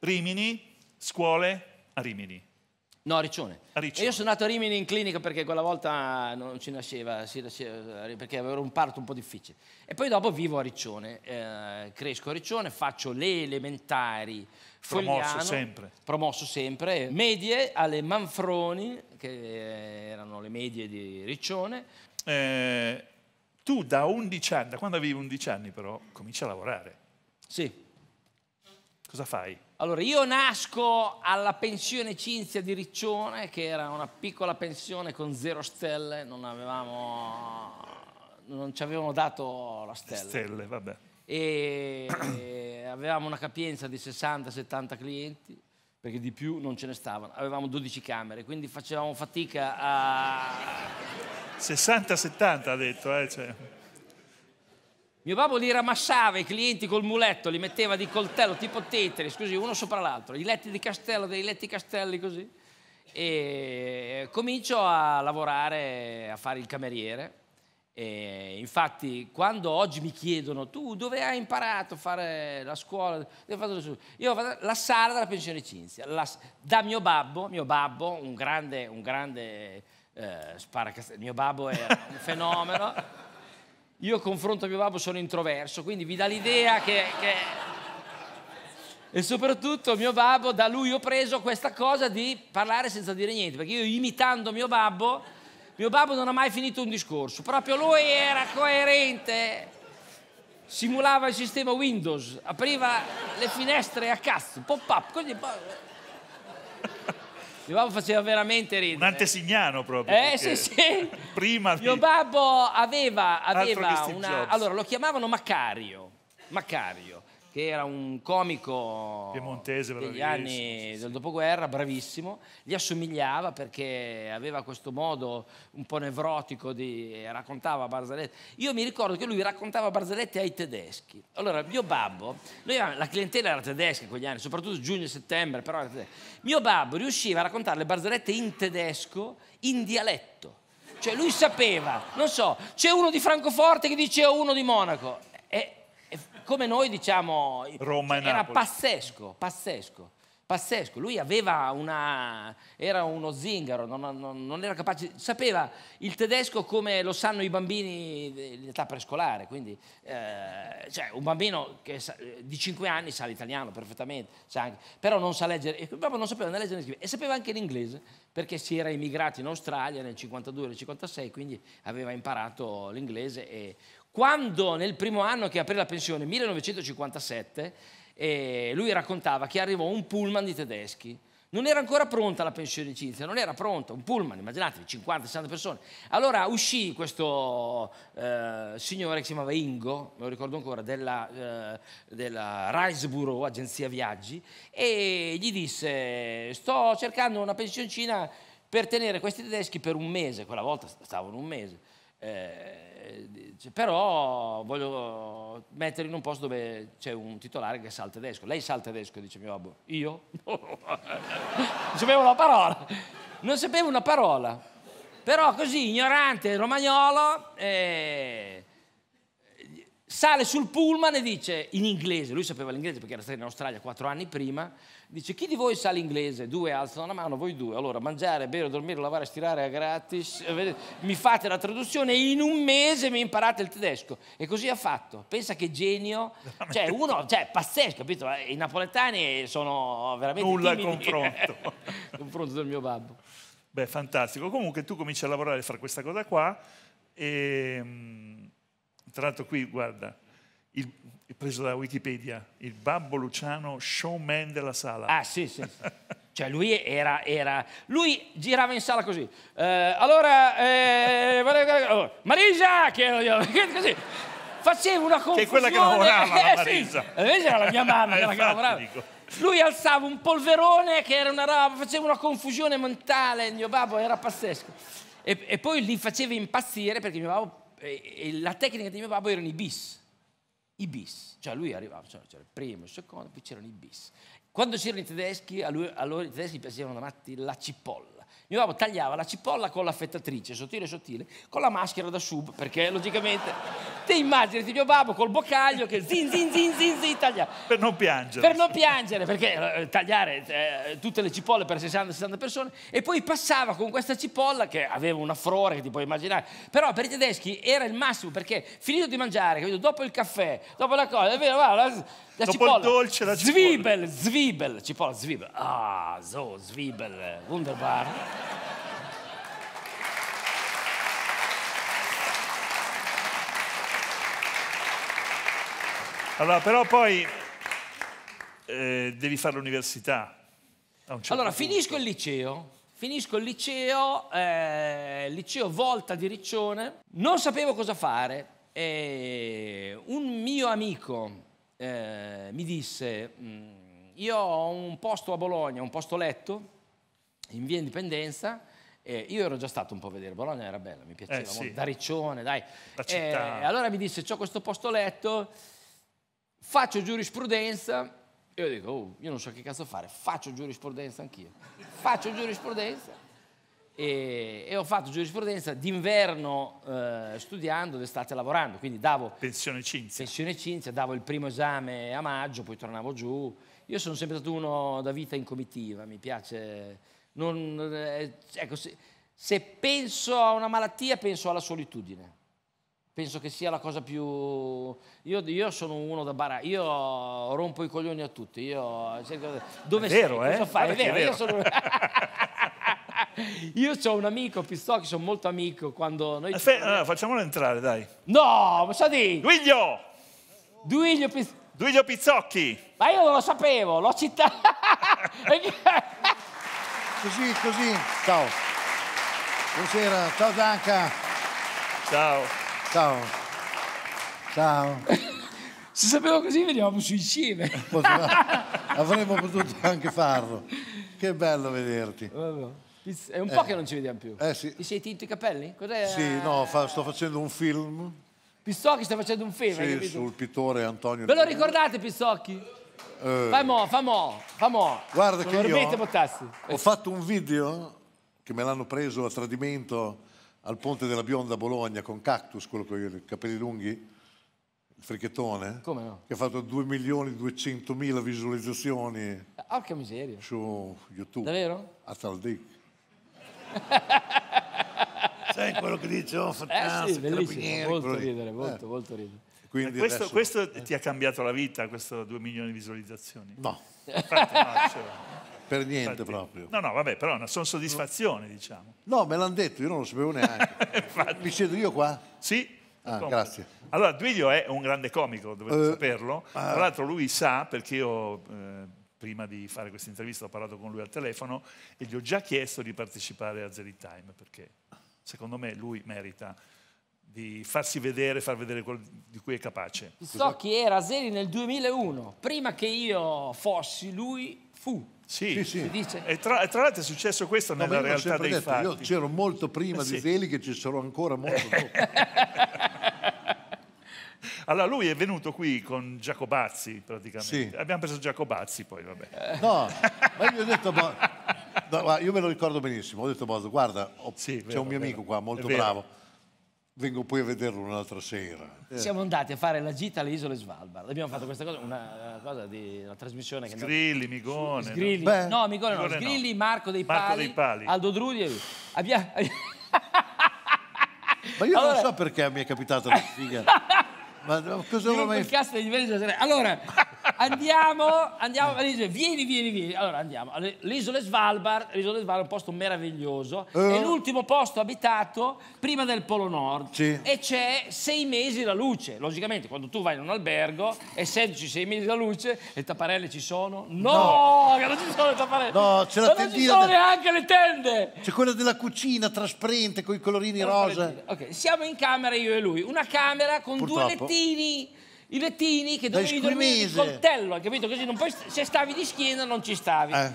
Rimini, scuole a Rimini. No, a Riccione. a Riccione. io sono andato a Rimini in clinica perché quella volta non ci nasceva, nasceva perché avevo un parto un po' difficile. E poi dopo vivo a Riccione, eh, cresco a Riccione, faccio le elementari. Fogliano, promosso sempre. Promosso sempre. Medie alle Manfroni, che erano le medie di Riccione. Eh, tu da 11 anni, da quando avevi 11 anni però, cominci a lavorare. Sì cosa fai? Allora, io nasco alla pensione Cinzia di Riccione, che era una piccola pensione con zero stelle, non avevamo, non ci avevamo dato la stella. Stelle, vabbè. E, e avevamo una capienza di 60-70 clienti, perché di più non ce ne stavano. Avevamo 12 camere, quindi facevamo fatica a... 60-70 ha detto, eh? Cioè. Mio babbo li ramassava i clienti col muletto, li metteva di coltello tipo tetris, così uno sopra l'altro, i letti di castello, dei letti castelli così. E comincio a lavorare, a fare il cameriere. E infatti, quando oggi mi chiedono tu dove hai imparato a fare la scuola, io ho fatto la sala della pensione Cinzia, la, da mio babbo, mio babbo, un grande, un grande eh, mio babbo era un fenomeno. Io confronto mio babbo sono introverso, quindi vi dà l'idea che, che... E soprattutto mio babbo, da lui ho preso questa cosa di parlare senza dire niente, perché io imitando mio babbo, mio babbo non ha mai finito un discorso, proprio lui era coerente, simulava il sistema Windows, apriva le finestre a cazzo, pop-up, così... Boh. Mio babbo faceva veramente ridere. Un antesignano proprio. Eh sì, sì. Prima di... Mio babbo aveva, aveva una... Allora, lo chiamavano Macario. Macario che era un comico piemontese degli anni del dopoguerra, bravissimo, gli assomigliava perché aveva questo modo un po' nevrotico di raccontava barzellette. Io mi ricordo che lui raccontava barzellette ai tedeschi. Allora, mio babbo, noi, la clientela era tedesca in quegli anni, soprattutto giugno e settembre, però mio babbo riusciva a raccontare le barzellette in tedesco, in dialetto. Cioè lui sapeva, non so, c'è uno di Francoforte che dice uno di Monaco. E come noi diciamo, Roma cioè, era Napoli. pazzesco, pazzesco pazzesco. Lui aveva una. era uno zingaro, non, non, non, era capace. Sapeva il tedesco come lo sanno i bambini di età prescolare. Quindi, eh, cioè, un bambino che sa, di 5 anni sa l'italiano perfettamente, sa anche, però non sa leggere, proprio non sapeva né leggere né scrivere. E sapeva anche l'inglese perché si era immigrato in Australia nel 52 nel 56, quindi aveva imparato l'inglese e quando nel primo anno che aprì la pensione, 1957, eh, lui raccontava che arrivò un pullman di tedeschi. Non era ancora pronta la pensione di Cinzia, non era pronta, un pullman, immaginatevi, 50-60 persone. Allora uscì questo eh, signore che si chiamava Ingo, me lo ricordo ancora, della, eh, della Reisbüro, agenzia viaggi, e gli disse sto cercando una pensioncina per tenere questi tedeschi per un mese, quella volta stavano un mese. Eh, eh, però voglio mettere in un posto dove c'è un titolare che sa il tedesco. Lei sa il tedesco, dice mio babbo. Io? non sapevo una parola. Non sapevo una parola. Però così, ignorante, romagnolo, eh, sale sul pullman e dice in inglese, lui sapeva l'inglese perché era stato in Australia quattro anni prima, Dice, chi di voi sa l'inglese? Due alzano la mano, voi due. Allora, mangiare, bere, dormire, lavare, stirare è gratis. Eh, mi fate la traduzione e in un mese mi imparate il tedesco. E così ha fatto. Pensa che genio. Cioè, uno, cioè, pazzesco, capito? Eh, I napoletani sono veramente Nulla timidi. confronto. confronto del mio babbo. Beh, fantastico. Comunque tu cominci a lavorare fra questa cosa qua e... Ehm, tra l'altro qui, guarda, il, preso da Wikipedia, il babbo Luciano, showman della sala. Ah sì, sì. cioè lui era, era, lui girava in sala così. Eh, allora, eh, oh, Marisa, chiedo così. Facevo una confusione. Che quella che lavorava, eh, la Marisa. Eh, era la mia mamma quella che esatto, lavorava. Dico. Lui alzava un polverone che era una roba, faceva una confusione mentale, il mio babbo era pazzesco. E, e poi li faceva impazzire perché mio babbo, e, eh, e la tecnica di mio babbo erano i bis i bis, cioè lui arrivava, cioè, c'era il primo, il secondo, poi c'erano i bis. Quando c'erano i tedeschi, a lui, a loro i tedeschi piacevano la cipolla mio babbo tagliava la cipolla con l'affettatrice, sottile sottile, con la maschera da sub, perché logicamente te immaginati mio babbo col boccaglio che zin zin zin zin zin tagliava. Per non piangere. Per non piangere, perché eh, tagliare eh, tutte le cipolle per 60-60 persone e poi passava con questa cipolla che aveva una frora che ti puoi immaginare. Però per i tedeschi era il massimo perché finito di mangiare, capito? dopo il caffè, dopo la cosa, è vero, guarda, la Dopo cipolla. il dolce, la cipolla. Zwiebel, zwiebel, cipolla, zwiebel. Ah, so, zwiebel, wunderbar. Allora, però poi eh, devi fare l'università. Certo allora, punto. finisco il liceo. Finisco il liceo, eh, liceo Volta di Riccione. Non sapevo cosa fare. Eh, un mio amico eh, mi disse, mm, io ho un posto a Bologna, un posto letto, in via Indipendenza. Eh, io ero già stato un po' a vedere, Bologna era bella, mi piaceva, eh, sì. da Riccione, dai. Eh, allora mi disse, ho questo posto letto, faccio giurisprudenza, e io dico, oh, io non so che cazzo fare, faccio giurisprudenza anch'io, faccio giurisprudenza. E, e, ho fatto giurisprudenza d'inverno eh, studiando, d'estate lavorando, quindi davo... Pensione Cinzia. Pensione Cinzia, davo il primo esame a maggio, poi tornavo giù. Io sono sempre stato uno da vita in comitiva, mi piace non, eh, eh, ecco, se, se penso a una malattia penso alla solitudine penso che sia la cosa più... Io, io sono uno da bara, io rompo i coglioni a tutti, io... Dove è vero, sei? Eh? Cosa fai? È vero, è vero. Io, sono... io ho un amico, Pistocchi, sono molto amico, quando noi... Aspetta, eh, allora, facciamolo entrare, dai. No, ma sa di... Duiglio! Duiglio, Piz... Duiglio Pizzocchi! Ma io non lo sapevo, l'ho citato... Così, così. Ciao. Buonasera, ciao Danca. Ciao. Ciao. Ciao. Se sapevo così venivamo su insieme. Avremmo potuto anche farlo. Che bello vederti. È un eh. po' eh, che non ci vediamo più. Eh sì. Ti sei tinto i capelli? Sì, no, fa, sto facendo un film. Pistocchi sta facendo un film, sì, sul pittore Antonio. Ve lo ricordate Pistocchi? Eh, Fammo, famo, famo. Guarda che io Bottassi. ho fatto un video che me l'hanno preso a tradimento al ponte della bionda a Bologna con Cactus, quello con i capelli lunghi, il frichettone. Come no? Che ha fatto 2 milioni e 200 mila visualizzazioni. Ah, ah, che miseria. Su YouTube. Davvero? A Taldic. Sai quello che dice? Oh, fantastico. Eh sì, bellissimo, molto ridere, molto, eh. molto ridere. Quindi eh, questo, adesso... questo, ti ha cambiato la vita, questo 2 milioni di visualizzazioni? No. Infatti, no per niente Infatti, proprio. No, no, vabbè, però sono soddisfazione, no. diciamo. No, me l'hanno detto, io non lo sapevo neanche. Mi siedo io qua? Sì. Ah, grazie. Allora, Duilio è un grande comico, dovete uh, saperlo. Ah. Tra l'altro lui sa, perché io... Eh, prima di fare questa intervista ho parlato con lui al telefono e gli ho già chiesto di partecipare a Zeri Time perché secondo me lui merita di farsi vedere, far vedere quello di cui è capace. So Cos'è? chi era Seri nel 2001, prima che io fossi, lui fu. Sì, sì, sì. Dice... E, tra, tra, l'altro è successo questo no, nella realtà dei detto, fatti. Io c'ero molto prima eh, di sì. Zeli che ci sarò ancora molto dopo. allora lui è venuto qui con Giacobazzi praticamente. Sì. Abbiamo preso Giacobazzi poi, vabbè. Eh. No, ma io ho detto... Ma, no, ma io me lo ricordo benissimo, ho detto, ma, guarda, ho, sì, vero, c'è un mio amico qua, molto bravo vengo poi a vederlo un'altra sera. Eh. Siamo andati a fare la gita alle isole Svalbard. Abbiamo fatto questa cosa, una, cosa di una trasmissione. Che Sgrilli, Migone. Sgrilli, no, Migone, Migone no. Sgrilli, Marco dei, Pali. Marco dei Pali, Aldo Drudi e lui. Abbia... Ma io allora... non so perché mi è capitata la figa. Ma cosa ho mai... Allora... Andiamo, andiamo, dice, vieni, vieni, vieni. Allora andiamo. L'isola Svalbard, l'isola Svalbard è un posto meraviglioso, uh. è l'ultimo posto abitato prima del Polo Nord. Sì. E c'è sei mesi la luce. Logicamente, quando tu vai in un albergo, essendoci sei mesi la luce, le tapparelle ci sono? No, no. non ci sono le tapparelle. No, c'è la tendina. Non ci sono de... neanche le tende. C'è quella della cucina trasparente con i colorini rosa. Ok, siamo in camera io e lui. Una camera con Purtroppo. due lettini i lettini che dovevi dormire di coltello, hai capito? Così puoi, se stavi di schiena non ci stavi. Eh.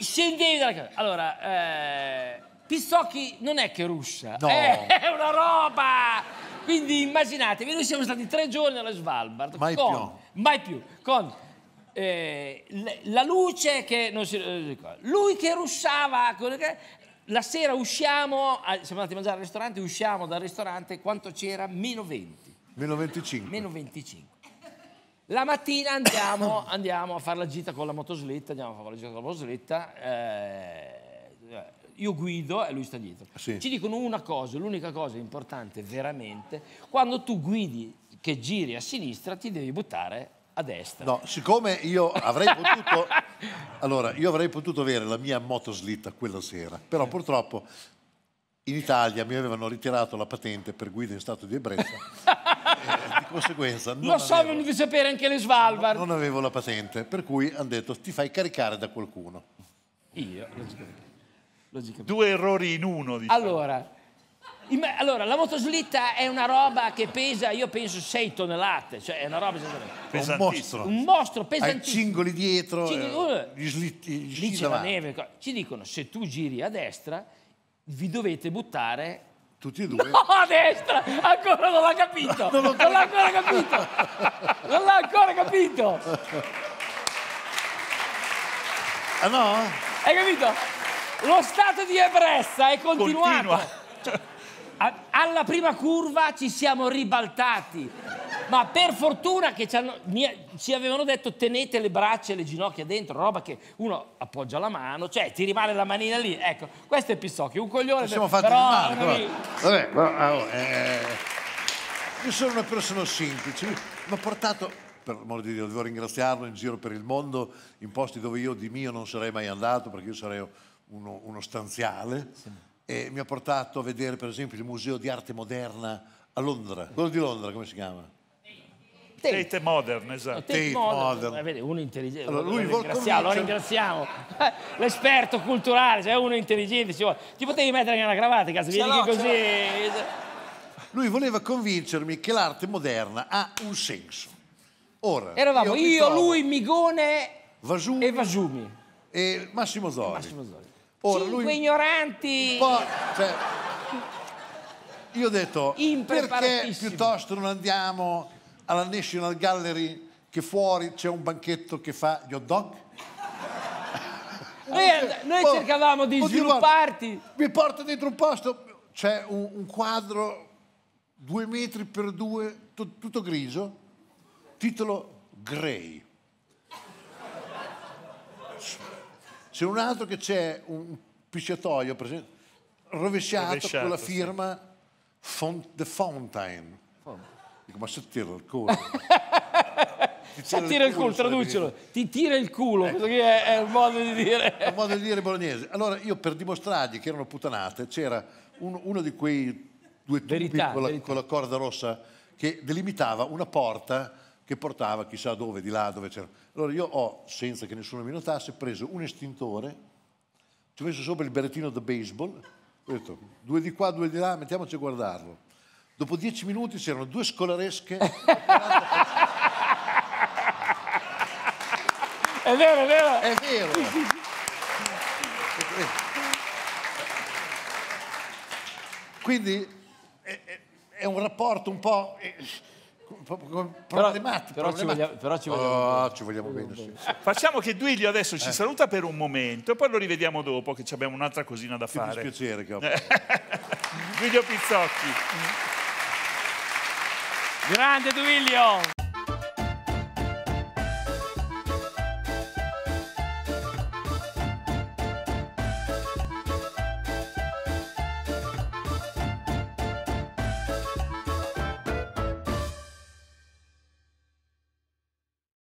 Scendevi dalla casa. Allora, eh, Pizzocchi non è che russa, no. è, è una roba! Quindi immaginatevi, noi siamo stati tre giorni alla Svalbard. Mai con, più. Mai più. Con eh, la luce che non si... Eh, lui che russava... La sera usciamo, siamo andati a mangiare al ristorante, usciamo dal ristorante, quanto c'era? Meno 20. Meno 25. Meno 25. La mattina andiamo, andiamo, a fare la gita con la motoslitta, andiamo a fare la gita con la motoslitta, eh, eh, io guido e lui sta dietro. Sì. Ci dicono una cosa, l'unica cosa importante veramente, quando tu guidi che giri a sinistra ti devi buttare a destra. No, siccome io avrei potuto, allora, io avrei potuto avere la mia motoslitta quella sera, però purtroppo in Italia mi avevano ritirato la patente per guida in stato di ebbrezza conseguenza... Lo so, avevo, non vi sapere anche le Svalbard. Non, avevo la patente, per cui hanno detto ti fai caricare da qualcuno. Io, logicamente. logicamente. Due errori in uno, diciamo. Allora, allora, la motoslitta è una roba che pesa, io penso, 6 tonnellate, cioè è una roba pesantissima. Un mostro. Un mostro pesantissimo. Hai cingoli dietro, cingoli, eh, uh, gli slitti, gli slitti neve. Ci dicono, se tu giri a destra, vi dovete buttare tutti e due. No, a destra! Ancora non l'ha capito! non, non l'ha ancora capito! non l'ha ancora capito! Ah no? Hai capito? Lo stato di ebbrezza è continuato. Continua. Cioè, alla prima curva ci siamo ribaltati. Ma per fortuna che ci, hanno, ci, avevano detto tenete le braccia e le ginocchia dentro, roba che uno appoggia la mano, cioè ti rimane la manina lì. Ecco, questo è Pissocchi, un coglione. Siamo per... fatti però, male, però. Lì... Vabbè, però, ah, oh, eh, io sono una persona semplice, mi ha portato per l'amor di Dio, devo ringraziarlo in giro per il mondo, in posti dove io di mio non sarei mai andato, perché io sarei uno, uno stanziale, sì. e mi ha portato a vedere per esempio il Museo di Arte Moderna a Londra, quello di Londra come si chiama? Tate. Tate Modern, esatto. Tate, Tate Modern. Modern. Eh, uno intelligente. Allora, lui lo ringraziamo, lo ringraziamo. L'esperto culturale, cioè uno intelligente. Cioè, ti potevi mettere anche una cravatta, cazzo, vieni no, così. Lui voleva convincermi che l'arte moderna ha un senso. Ora, Eravamo io, io lui, Migone Vasumi, e Vasumi. E Massimo Zoli. E Massimo Zoli. Ora, Cinque lui... ignoranti. Cioè, io ho detto, perché piuttosto non andiamo alla National Gallery che fuori c'è un banchetto che fa gli hot dog? Noi, eh, noi oh, cercavamo di oh, svilupparti. Mi porta dentro un posto, c'è un, un, quadro due metri per due, tutto grigio, titolo Grey. C'è un altro che c'è un pisciatoio rovesciato, rovesciato, con la firma sì. Font, The Fountain. Oh. Dico, ma se tiro il culo. Se tira, il culo, traducelo, ti tira il culo, ecco. questo è, è un modo di dire. È un modo di dire bolognese. Allora io per dimostrargli che erano puttanate, c'era un, uno di quei due tubi verità, con, la, verità. con la corda rossa che delimitava una porta che portava chissà dove, di là dove c'era. Allora io ho, senza che nessuno mi notasse, preso un estintore, ci ho messo sopra il berrettino da baseball, ho detto due di qua, due di là, mettiamoci a guardarlo. Dopo dieci minuti c'erano due scolaresche. è vero, è vero. È vero. Quindi è, è, un rapporto un po' eh, problematico. Però, però, ci vogliamo, però ci vogliamo, oh, ci vogliamo bene. Sì. Facciamo che Duilio adesso ci eh. saluta per un momento e poi lo rivediamo dopo che abbiamo un'altra cosina da che fare. Mi dispiacere che ho. Duilio Pizzocchi. Grande Duilio!